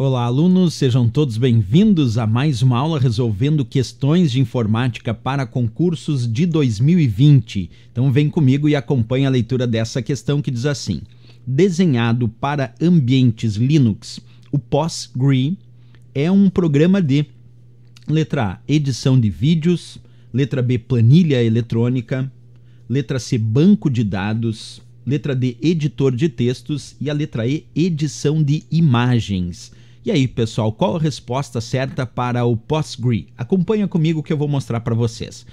Olá, alunos, sejam todos bem-vindos a mais uma aula resolvendo questões de informática para concursos de 2020. Então, vem comigo e acompanhe a leitura dessa questão que diz assim: Desenhado para ambientes Linux, o PostgreSQL é um programa de letra A, edição de vídeos, letra B, planilha eletrônica, letra C, banco de dados, letra D, editor de textos e a letra E, edição de imagens. E aí, pessoal, qual a resposta certa para o Postgre? Acompanha comigo que eu vou mostrar para vocês.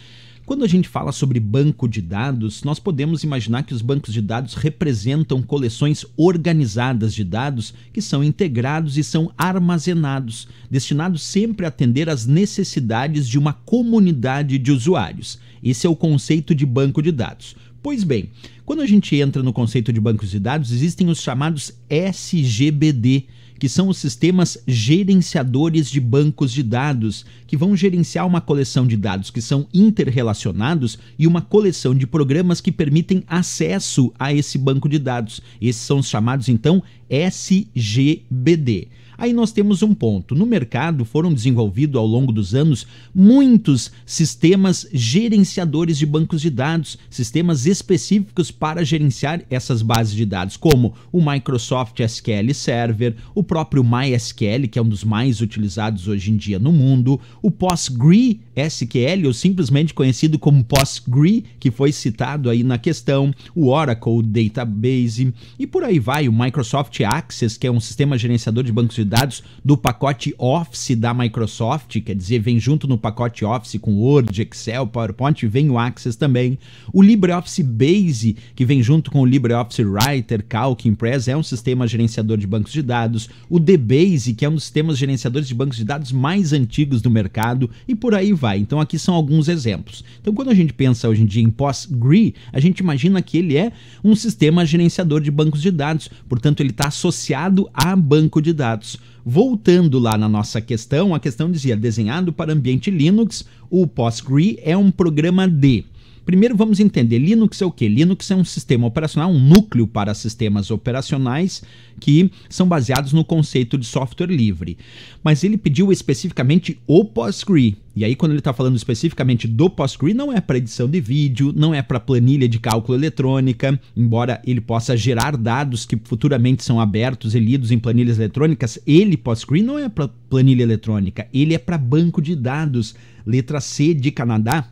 Quando a gente fala sobre banco de dados, nós podemos imaginar que os bancos de dados representam coleções organizadas de dados que são integrados e são armazenados, destinados sempre a atender às necessidades de uma comunidade de usuários. Esse é o conceito de banco de dados. Pois bem, quando a gente entra no conceito de bancos de dados, existem os chamados SGBD, que são os sistemas gerenciadores de bancos de dados, que vão gerenciar uma coleção de dados que são interrelacionados e uma coleção de programas que permitem acesso a esse banco de dados. Esses são os chamados então SGBD. Aí nós temos um ponto. No mercado foram desenvolvidos ao longo dos anos muitos sistemas gerenciadores de bancos de dados, sistemas específicos para gerenciar essas bases de dados, como o Microsoft SQL Server, o próprio MySQL, que é um dos mais utilizados hoje em dia no mundo, o PostgreSQL, ou simplesmente conhecido como PostgreSQL, que foi citado aí na questão, o Oracle Database e por aí vai, o Microsoft Access, que é um sistema gerenciador de bancos de de dados do pacote Office da Microsoft, quer dizer, vem junto no pacote Office com Word, Excel, PowerPoint, vem o Access também. O LibreOffice Base, que vem junto com o LibreOffice Writer, Calc, Impress, é um sistema gerenciador de bancos de dados. O DBase, que é um dos sistemas gerenciadores de bancos de dados mais antigos do mercado, e por aí vai. Então aqui são alguns exemplos. Então quando a gente pensa hoje em dia em PostgreSQL, a gente imagina que ele é um sistema gerenciador de bancos de dados, portanto ele está associado a banco de dados. Voltando lá na nossa questão, a questão dizia: desenhado para ambiente Linux, o PostgreSQL é um programa de Primeiro vamos entender Linux é o que? Linux é um sistema operacional, um núcleo para sistemas operacionais que são baseados no conceito de software livre. Mas ele pediu especificamente o PostgreSQL. E aí, quando ele está falando especificamente do PostgreSQL, não é para edição de vídeo, não é para planilha de cálculo eletrônica, embora ele possa gerar dados que futuramente são abertos e lidos em planilhas eletrônicas, ele, PostgreSQL, não é para planilha eletrônica, ele é para banco de dados, letra C de Canadá,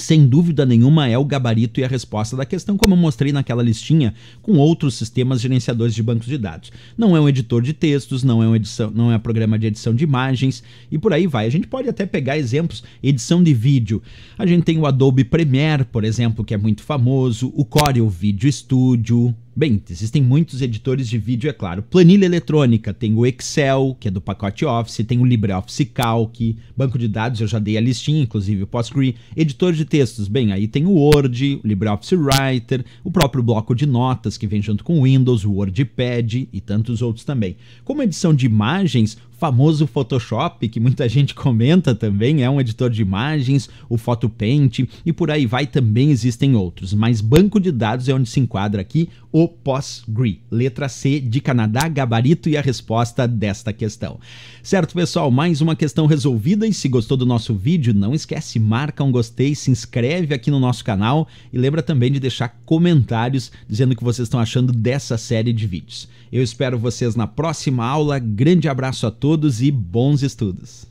sem dúvida nenhuma, é o gabarito e a resposta da questão, como eu mostrei naquela listinha com outros sistemas gerenciadores de bancos de dados. Não é um editor de textos, não é um edição, não é um programa de edição de imagens e por aí vai. A gente pode até pegar exemplos, edição de vídeo. A gente tem o Adobe Premiere, por exemplo, que é muito famoso, o Corel Video Studio, Bem, existem muitos editores de vídeo, é claro. Planilha eletrônica, tem o Excel, que é do pacote Office, tem o LibreOffice Calc, banco de dados, eu já dei a listinha, inclusive o Postgre. Editor de textos, bem, aí tem o Word, o LibreOffice Writer, o próprio bloco de notas que vem junto com o Windows, o WordPad e tantos outros também. Como edição de imagens, famoso Photoshop, que muita gente comenta também, é um editor de imagens, o PhotoPaint e por aí vai também existem outros, mas banco de dados é onde se enquadra aqui o PostgreSQL. Letra C de Canadá, gabarito e a resposta desta questão. Certo, pessoal, mais uma questão resolvida e se gostou do nosso vídeo, não esquece, marca um gostei, se inscreve aqui no nosso canal e lembra também de deixar comentários dizendo o que vocês estão achando dessa série de vídeos. Eu espero vocês na próxima aula. Grande abraço a todos todos e bons estudos!